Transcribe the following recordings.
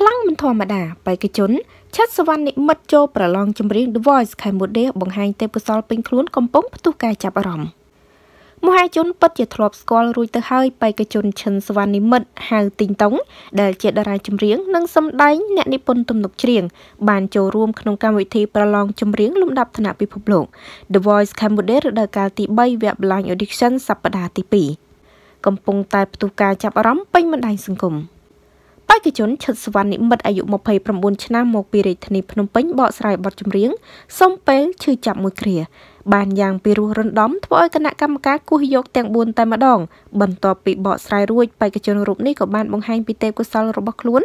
ខ្លាំងមិនធម្មតាបេក្ខជនឆាត់សវណ្ណនិមិត្តចូលប្រឡងចម្រៀង The Voice ខែមុននេះបង្ហាញទេពកោសលពេញខ្លួនកំពុងផ្ទុះការចាប់អារម្មណ៍មហាជនពិតជា ធ្លាប់ស្គាល់រួចទៅហើយបេក្ខជនឈិនសវណ្ណនិមិត្តហៅទីងតុងដែលជាតារាចម្រៀងនិងសម្ដែងអ្នកនិពន្ធទំនុកច្រៀងបានចូលរួមក្នុងកម្មវិធីប្រឡងចម្រៀងលំដាប់ថ្នាក់ពិភពលោក The Voice Cambodia រដូវកាលទី3វគ្គ Blind Audition សប្តាហ៍ទី2កំពុងតែផ្ទុះការចាប់អារម្មណ៍ពេញបណ្ដាញសង្គម។បេក្ខជនឈិតសវណ្ណនិមិត្តអាយុ29ឆ្នាំមកពីរាជធានីភ្នំពេញបកស្រាយបទចម្រៀងសុំពេលឈឺចាប់មួយគ្រាបានយ៉ាងពីរោះរណ្ដំធ្វើឲ្យគណៈកម្មការគោះយកទាំង4តែម្ដងបន្ទាប់ពីបកស្រាយរួចបេក្ខជនរូបនេះក៏បានបង្ហាញពីទេពកោសលរបស់ខ្លួន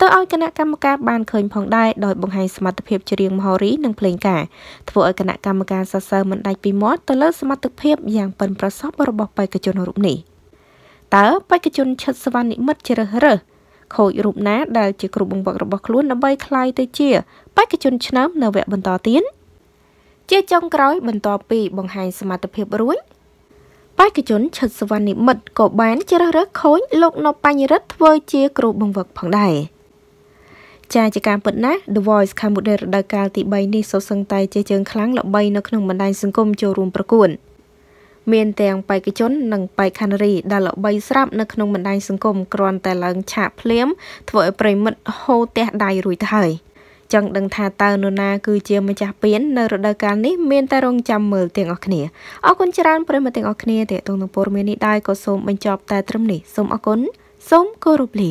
ទៅឲ្យគណៈកម្មការបានឃើញផងដែរដោយបង្ហាញសមត្ថភាពច្រៀងមហរីនិងភ្លេងការធ្វើឲ្យគណៈកម្មការសរសើរមិនដាច់ពីមាត់ទៅលើសមត្ថភាពយ៉ាងប៉ិនប្រសប់របស់បេក្ខជនរូបនេះតើបេក្ខជនឈិតសវណ្ណនិមិត្តជ្រើសរើសខូចរូបណាដែលជាគ្រូបង្វឹករបស់ខ្លួនដើម្បីក្លាយទៅជាបេក្ខជនឆ្នើមនៅវគ្គបន្តទៀតជាចុងក្រោយបន្ទាប់ពីបង្ហាញសមត្ថភាពរួចបេក្ខជនឈិតសវណ្ណនិមិត្តក៏បានជ្រើសរើសខូចលោកនៅបញ្ញរិទ្ធធ្វើជាគ្រូបង្វឹកផងដែរចាជាការពិតណាស់ The Voice Cambodia រដូវកាលទី3នេះសូសឹងតែជាជើងខ្លាំងល្បីនៅក្នុងបណ្ដាញសង្គមចូលរួមប្រកួតមានទាំងបេក្ខជននិងបេក្ខនារីដែលល្បីស្រាប់នៅក្នុងបណ្ដាញសង្គមគ្រាន់តែឡើងឆាកភ្លាមធ្វើឲ្យប្រិមិត្តហូរទះដៃរួចទៅហើយចង់ដឹងថាតើនរណាគឺជាម្ចាស់ពាននៅរដូវកាលនេះមានតែរងចាំមើលទាំងអស់គ្នាអរគុណច្រើនប្រិមិត្តទាំងអស់គ្នាទាក់ទងនឹងព័ត៌មាននេះដែរក៏សូមបញ្ចប់តែត្រឹមនេះសូមអរគុណសូមគោរពលា